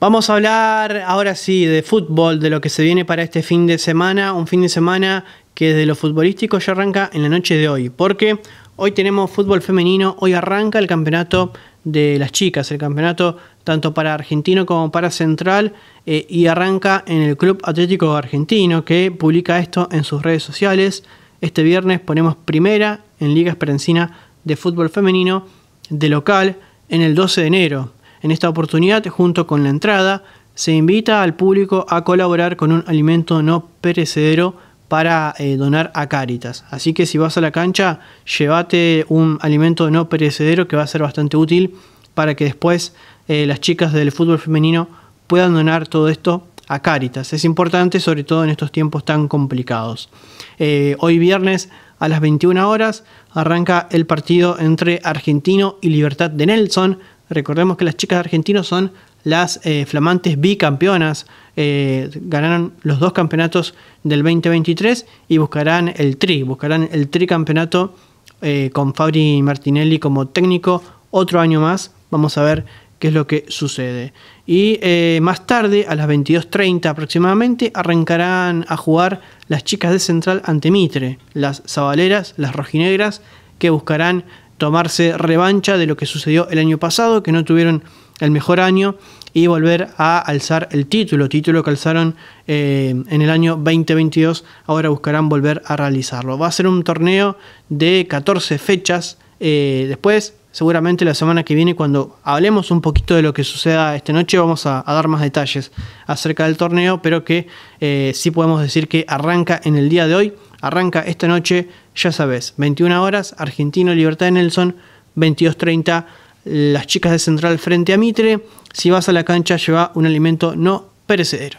Vamos a hablar ahora sí de fútbol, de lo que se viene para este fin de semana, un fin de semana que desde lo futbolístico ya arranca en la noche de hoy, porque hoy tenemos fútbol femenino, hoy arranca el campeonato de las chicas, el campeonato tanto para argentino como para central, eh, y arranca en el Club Atlético Argentino, que publica esto en sus redes sociales. Este viernes ponemos primera en Liga Esperencina de Fútbol Femenino de local en el 12 de enero en esta oportunidad, junto con la entrada, se invita al público a colaborar con un alimento no perecedero para eh, donar a Cáritas. Así que si vas a la cancha, llévate un alimento no perecedero que va a ser bastante útil para que después eh, las chicas del fútbol femenino puedan donar todo esto a Cáritas. Es importante, sobre todo en estos tiempos tan complicados. Eh, hoy viernes a las 21 horas arranca el partido entre Argentino y Libertad de Nelson Recordemos que las chicas argentinas son las eh, flamantes bicampeonas. Eh, ganaron los dos campeonatos del 2023 y buscarán el tri, buscarán el tricampeonato eh, con Fabri Martinelli como técnico otro año más. Vamos a ver qué es lo que sucede. Y más tarde, a las 22.30 aproximadamente, arrancarán a jugar las chicas de Central ante Mitre, las Zabaleras, las rojinegras, que buscarán tomarse revancha de lo que sucedió el año pasado, que no tuvieron el mejor año y volver a alzar el título, título que alzaron eh, en el año 2022, ahora buscarán volver a realizarlo. Va a ser un torneo de 14 fechas, eh, después seguramente la semana que viene cuando hablemos un poquito de lo que suceda esta noche vamos a, dar más detalles acerca del torneo, pero que eh, sí podemos decir que arranca en el día de hoy Arranca esta noche, ya sabes, 21 horas, Argentino Libertad de Nelson, 22.30, las chicas de Central frente a Mitre. Si vas a la cancha, lleva un alimento no perecedero.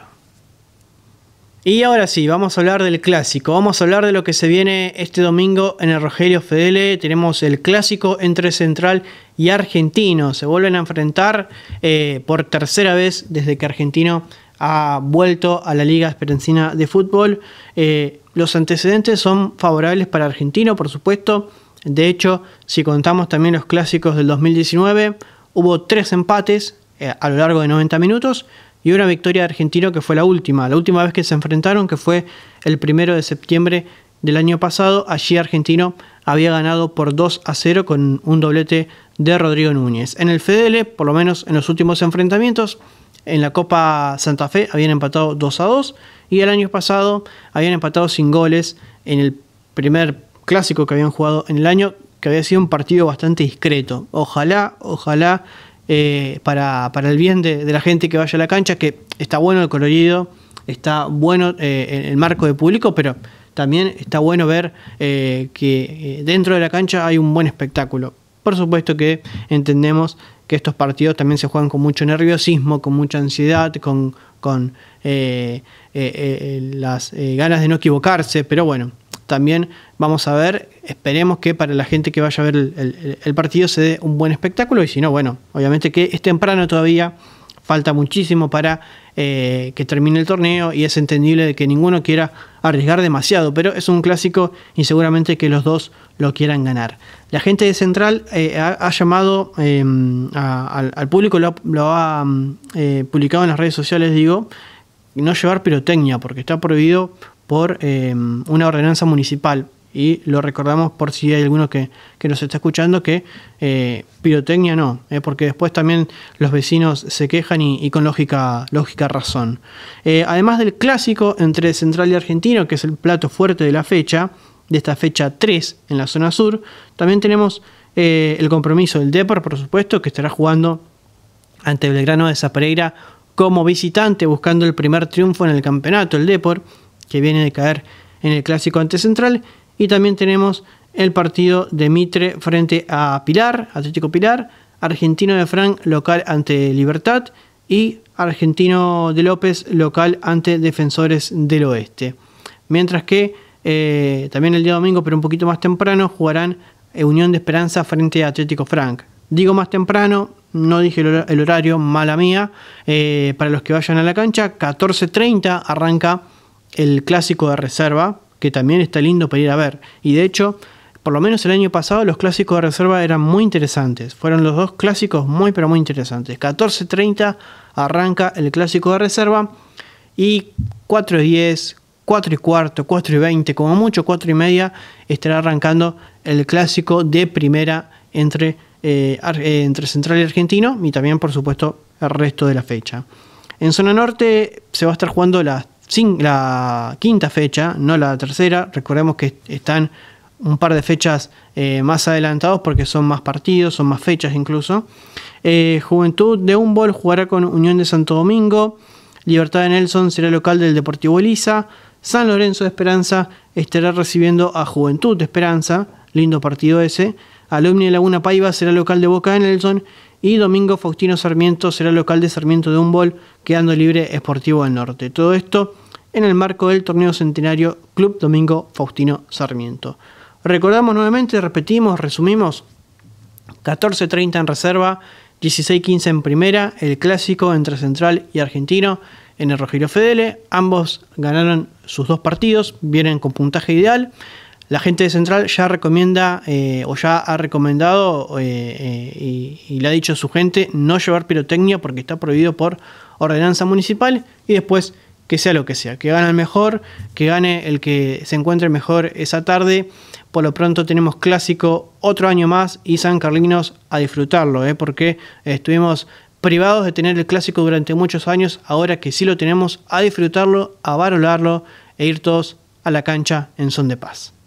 Y ahora sí, vamos a hablar del clásico. Vamos a hablar de lo que se viene este domingo en el Rogelio Fedele. Tenemos el clásico entre Central y Argentino. Se vuelven a enfrentar eh, por tercera vez desde que Argentino ha vuelto a la Liga Esperanzina de Fútbol. Eh, los antecedentes son favorables para Argentino, por supuesto. De hecho, si contamos también los clásicos del 2019, hubo tres empates eh, a lo largo de 90 minutos y una victoria de Argentino que fue la última, la última vez que se enfrentaron, que fue el primero de septiembre del año pasado. Allí Argentino había ganado por 2 a 0 con un doblete de Rodrigo Núñez. En el Fedele, por lo menos en los últimos enfrentamientos, en la Copa Santa Fe habían empatado 2 a 2 y el año pasado habían empatado sin goles en el primer clásico que habían jugado en el año, que había sido un partido bastante discreto. Ojalá, ojalá, eh, para, el bien de, la gente que vaya a la cancha, que está bueno el colorido, está bueno eh, el marco de público, pero también está bueno ver eh, que dentro de la cancha hay un buen espectáculo. Por supuesto que entendemos que estos partidos también se juegan con mucho nerviosismo, con mucha ansiedad, con, con eh, eh, eh, las ganas de no equivocarse, pero bueno, también vamos a ver, esperemos que para la gente que vaya a ver el partido se dé un buen espectáculo y si no, bueno, obviamente que es temprano todavía falta muchísimo para eh, que termine el torneo y es entendible que ninguno quiera arriesgar demasiado, pero es un clásico y seguramente que los dos lo quieran ganar. La gente de Central eh, ha, llamado em, al, público, lo, lo ha mm, eh, publicado en las redes sociales, digo, no llevar pirotecnia porque está prohibido por em, una ordenanza municipal y lo recordamos por si hay alguno que, nos está escuchando que eh, pirotecnia no, eh, porque después también los vecinos se quejan y, con lógica, lógica razón. Eh, además del clásico entre Central y Argentino, que es el plato fuerte de la fecha, de esta fecha 3 en la zona sur, también tenemos el compromiso del Depor, por supuesto, que estará jugando ante Belgrano de Zapereira como visitante, buscando el primer triunfo en el campeonato, el Depor, que viene de caer en el clásico ante Central y también tenemos el partido de Mitre frente a Pilar, Atlético Pilar, Argentino de Frank local ante Libertad y Argentino de López local ante Defensores del Oeste. Mientras que eh, también el día domingo, pero un poquito más temprano, jugarán Unión de Esperanza frente a Atlético Frank. Digo más temprano, no dije el horario, mala mía. Eh, para los que vayan a la cancha, 14.30 arranca el clásico de reserva que también está lindo para ir a ver. Y de hecho, por lo menos el año pasado los clásicos de reserva eran muy interesantes. Fueron los dos clásicos muy pero muy interesantes. 14.30 arranca el clásico de reserva y 4.10, 4 y cuarto, 4 y 20, como mucho 4 y media estará arrancando el clásico de primera entre, eh, eh, entre Central y Argentino y también por supuesto el resto de la fecha. En zona norte se va a estar jugando las sin la quinta fecha, no la tercera. Recordemos que están un par de fechas eh, más adelantados porque son más partidos, son más fechas incluso. Eh, Juventud de Humboldt jugará con Unión de Santo Domingo. Libertad de Nelson será local del Deportivo Elisa, San Lorenzo de Esperanza estará recibiendo a Juventud de Esperanza. Lindo partido ese. Alumni de Laguna Paiva será local de Boca de Nelson y domingo Faustino Sarmiento será local de Sarmiento de Humboldt, quedando libre Esportivo del Norte. Todo esto en el marco del torneo centenario Club Domingo Faustino Sarmiento. Recordamos nuevamente, repetimos, resumimos, 14.30 en reserva, 16.15 en primera, el clásico entre Central y Argentino en el Rogelio Fedele, ambos ganaron sus dos partidos, vienen con puntaje ideal. La gente de Central ya recomienda eh, o ya ha recomendado eh, eh, y, le ha dicho a su gente no llevar pirotecnia porque está prohibido por ordenanza municipal y después que sea lo que sea, que gane el mejor, que gane el que se encuentre mejor esa tarde. Por lo pronto tenemos clásico otro año más y San Carlinos a disfrutarlo, porque estuvimos privados de tener el clásico durante muchos años, ahora que sí lo tenemos, a disfrutarlo, a barolarlo e ir todos a la cancha en son de paz.